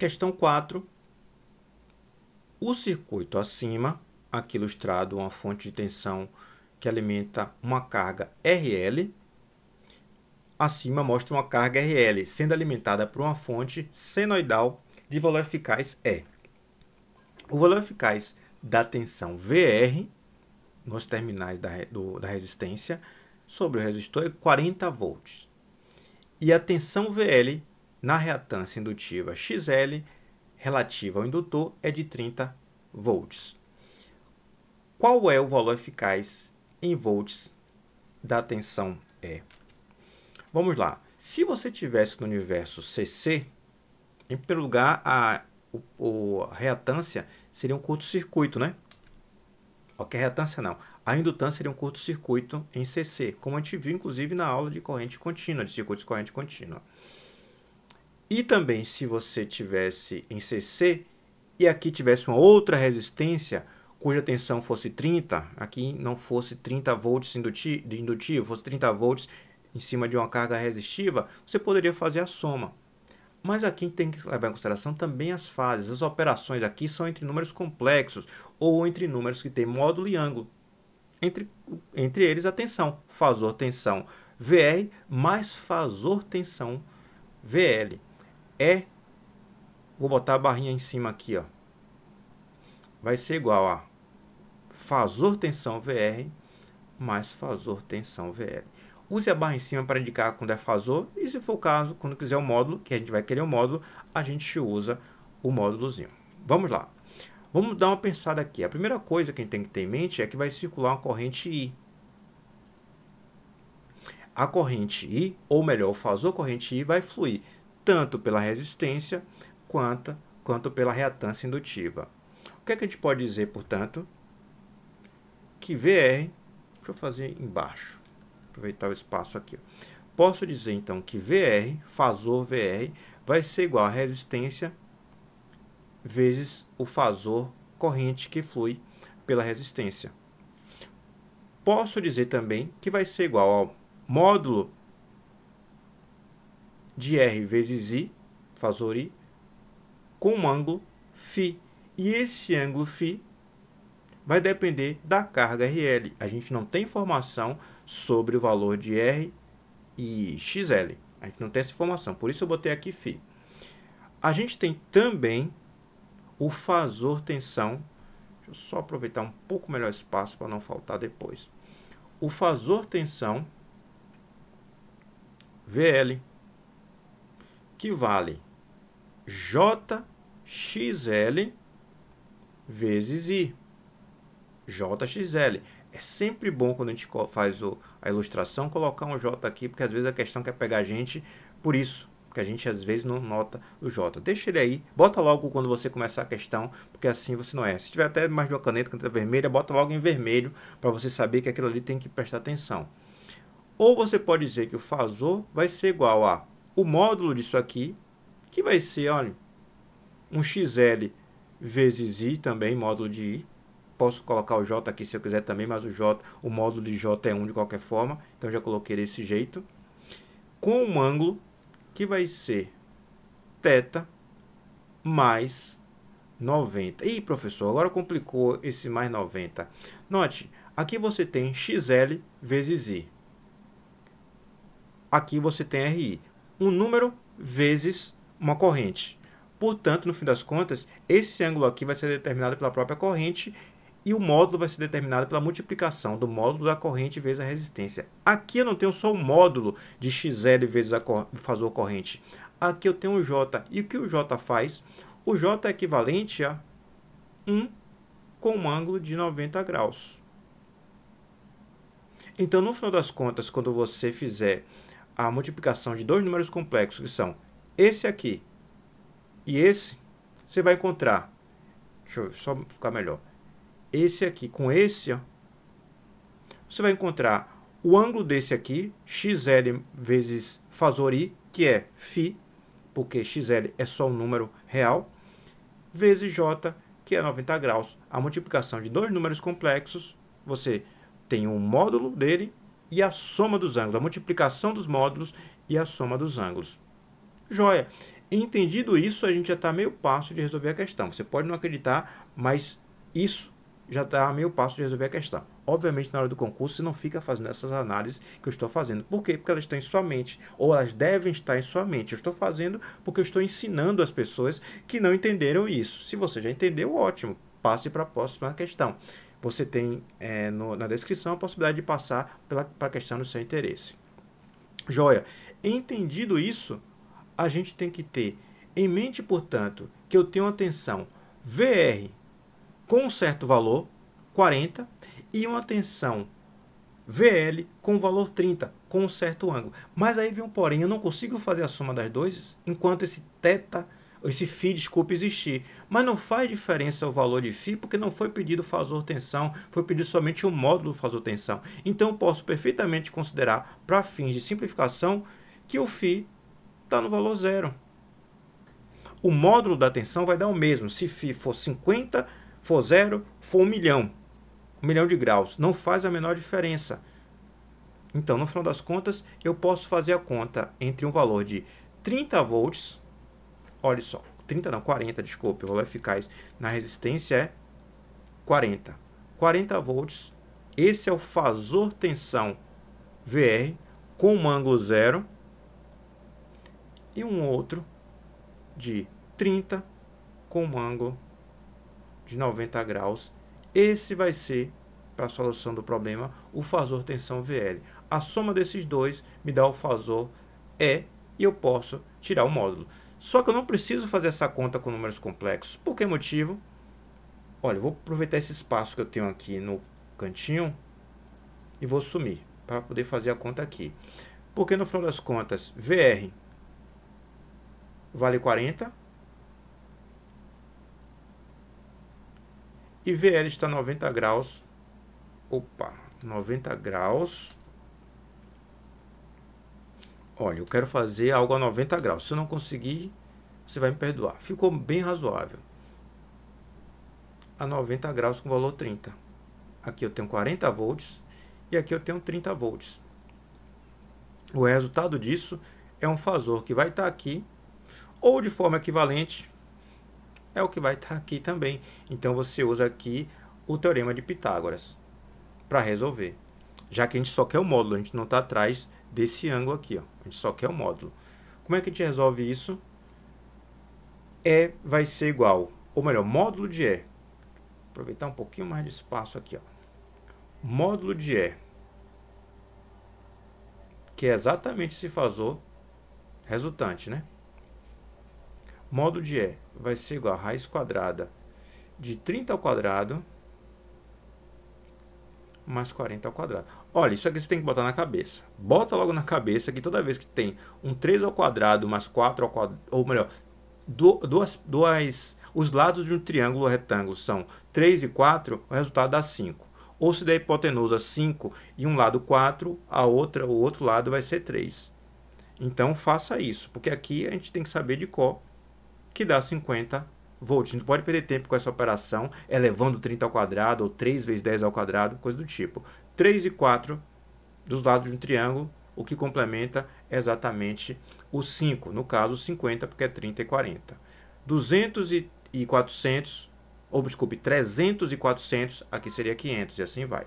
Questão 4. O circuito acima, aqui ilustrado uma fonte de tensão que alimenta uma carga RL, acima mostra uma carga RL sendo alimentada por uma fonte senoidal de valor eficaz E. O valor eficaz da tensão VR nos terminais da, do, da resistência sobre o resistor é 40 volts. E a tensão VL na reatância indutiva XL, relativa ao indutor, é de 30 volts. Qual é o valor eficaz em volts da tensão E? Vamos lá. Se você tivesse no universo CC, em primeiro lugar, a, o, a reatância seria um curto-circuito, né? Ok, reatância não. A indutância seria um curto-circuito em CC, como a gente viu, inclusive, na aula de corrente contínua, de circuitos de corrente contínua. E também se você tivesse em CC e aqui tivesse uma outra resistência cuja tensão fosse 30, aqui não fosse 30 volts indutivo, indutivo fosse 30 volts em cima de uma carga resistiva, você poderia fazer a soma. Mas aqui tem que levar em consideração também as fases. As operações aqui são entre números complexos ou entre números que têm módulo e ângulo. Entre, entre eles a tensão, fasor tensão VR mais fasor tensão VL é, vou botar a barrinha em cima aqui, ó. Vai ser igual a fasor tensão VR mais fasor tensão VR. Use a barra em cima para indicar quando é fasor e se for o caso, quando quiser o módulo, que a gente vai querer o módulo, a gente usa o módulozinho. Vamos lá. Vamos dar uma pensada aqui. A primeira coisa que a gente tem que ter em mente é que vai circular uma corrente I. A corrente I, ou melhor, o fasor corrente I, vai fluir tanto pela resistência quanto, quanto pela reatância indutiva. O que, é que a gente pode dizer, portanto? Que VR, deixa eu fazer embaixo, aproveitar o espaço aqui. Posso dizer, então, que VR, fasor VR, vai ser igual a resistência vezes o fasor corrente que flui pela resistência. Posso dizer também que vai ser igual ao módulo de R vezes I, fazor I, com um ângulo Φ. E esse ângulo Φ vai depender da carga RL. A gente não tem informação sobre o valor de R e XL. A gente não tem essa informação, por isso eu botei aqui Φ. A gente tem também o fazor tensão. Deixa eu só aproveitar um pouco melhor espaço para não faltar depois. O fazor tensão VL que vale JXL vezes I. JXL. É sempre bom quando a gente faz a ilustração colocar um J aqui, porque às vezes a questão quer pegar a gente por isso, porque a gente às vezes não nota o J. Deixa ele aí, bota logo quando você começar a questão, porque assim você não é. Se tiver até mais de uma caneta, caneta vermelha, bota logo em vermelho, para você saber que aquilo ali tem que prestar atenção. Ou você pode dizer que o fazor vai ser igual a o módulo disso aqui, que vai ser, olha, um XL vezes I também, módulo de I. Posso colocar o J aqui se eu quiser também, mas o J, o módulo de J é 1 de qualquer forma, então já coloquei desse jeito. Com um ângulo que vai ser θ mais 90. Ih, professor, agora complicou esse mais 90. Note, aqui você tem XL vezes I. Aqui você tem RI um número vezes uma corrente. Portanto, no fim das contas, esse ângulo aqui vai ser determinado pela própria corrente e o módulo vai ser determinado pela multiplicação do módulo da corrente vezes a resistência. Aqui eu não tenho só o módulo de XL vezes a cor fazor corrente. Aqui eu tenho o J. E o que o J faz? O J é equivalente a 1 com um ângulo de 90 graus. Então, no final das contas, quando você fizer a multiplicação de dois números complexos, que são esse aqui e esse, você vai encontrar, deixa eu só ficar melhor, esse aqui com esse, ó, você vai encontrar o ângulo desse aqui, xl vezes fasor i, que é φ, porque xl é só um número real, vezes j, que é 90 graus. A multiplicação de dois números complexos, você tem um módulo dele e a soma dos ângulos, a multiplicação dos módulos e a soma dos ângulos. Joia! Entendido isso, a gente já está meio passo de resolver a questão. Você pode não acreditar, mas isso já está meio passo de resolver a questão. Obviamente, na hora do concurso, você não fica fazendo essas análises que eu estou fazendo. Por quê? Porque elas estão em sua mente, ou elas devem estar em sua mente. Eu estou fazendo porque eu estou ensinando as pessoas que não entenderam isso. Se você já entendeu, ótimo passe para a próxima questão. Você tem é, no, na descrição a possibilidade de passar para a questão do seu interesse. Joia, entendido isso, a gente tem que ter em mente, portanto, que eu tenho atenção VR com um certo valor, 40, e uma atenção VL com valor 30, com um certo ângulo. Mas aí vem um porém, eu não consigo fazer a soma das duas enquanto esse θ esse FI, desculpa, existir. Mas não faz diferença o valor de FI, porque não foi pedido fazor tensão, foi pedido somente o módulo fazor tensão. Então, eu posso perfeitamente considerar, para fins de simplificação, que o FI está no valor zero. O módulo da tensão vai dar o mesmo, se FI for 50, for zero, for um milhão, um milhão de graus. Não faz a menor diferença. Então, no final das contas, eu posso fazer a conta entre um valor de 30 volts Olha só, 30 não, 40, desculpe, o valor eficaz na resistência é 40. 40 volts, esse é o fasor tensão VR com um ângulo zero e um outro de 30 com um ângulo de 90 graus. Esse vai ser, para a solução do problema, o fasor tensão VL. A soma desses dois me dá o fasor E e eu posso tirar o módulo. Só que eu não preciso fazer essa conta com números complexos. Por que motivo? Olha, eu vou aproveitar esse espaço que eu tenho aqui no cantinho e vou sumir para poder fazer a conta aqui. Porque no final das contas, VR vale 40 e VL está 90 graus. Opa, 90 graus olha, eu quero fazer algo a 90 graus. Se eu não conseguir, você vai me perdoar. Ficou bem razoável. A 90 graus com valor 30. Aqui eu tenho 40 volts e aqui eu tenho 30 volts. O resultado disso é um fasor que vai estar tá aqui, ou de forma equivalente, é o que vai estar tá aqui também. Então você usa aqui o teorema de Pitágoras para resolver. Já que a gente só quer o módulo, a gente não está atrás desse ângulo aqui. Ó. A gente só quer o módulo. Como é que a gente resolve isso? E vai ser igual, ou melhor, módulo de E. Aproveitar um pouquinho mais de espaço aqui. Ó. Módulo de E, que é exatamente esse fasor resultante, né? Módulo de E vai ser igual a raiz quadrada de 30 ao quadrado mais 40 ao quadrado. Olha, isso aqui você tem que botar na cabeça. Bota logo na cabeça que toda vez que tem um 3 ao quadrado mais 4 ao quadrado, ou melhor, duas, duas, os lados de um triângulo retângulo são 3 e 4, o resultado dá 5. Ou se der hipotenusa 5 e um lado 4, a outra, o outro lado vai ser 3. Então faça isso, porque aqui a gente tem que saber de qual que dá 50 volts. A gente pode perder tempo com essa operação elevando é 30 ao quadrado ou 3 vezes 10 ao quadrado, coisa do tipo. 3 e 4 dos lados de um triângulo, o que complementa exatamente o 5, no caso 50, porque é 30 e 40. 200 e 400, ou desculpe, 300 e 400, aqui seria 500 e assim vai.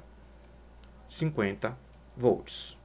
50 volts.